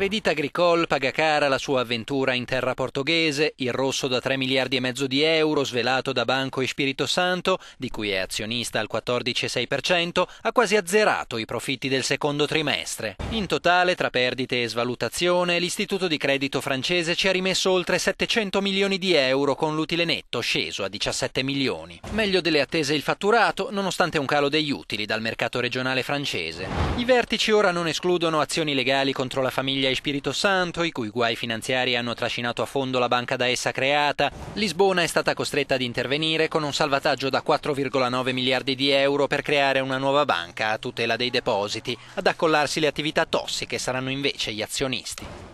Credit Agricole paga cara la sua avventura in terra portoghese, il rosso da 3 miliardi e mezzo di euro svelato da Banco e Spirito Santo, di cui è azionista al 14,6%, ha quasi azzerato i profitti del secondo trimestre. In totale, tra perdite e svalutazione, l'istituto di credito francese ci ha rimesso oltre 700 milioni di euro con l'utile netto sceso a 17 milioni. Meglio delle attese il fatturato, nonostante un calo degli utili dal mercato regionale francese. I vertici ora non escludono azioni legali contro la famiglia e Spirito Santo, i cui guai finanziari hanno trascinato a fondo la banca da essa creata, Lisbona è stata costretta ad intervenire con un salvataggio da 4,9 miliardi di euro per creare una nuova banca a tutela dei depositi. Ad accollarsi le attività tossiche saranno invece gli azionisti.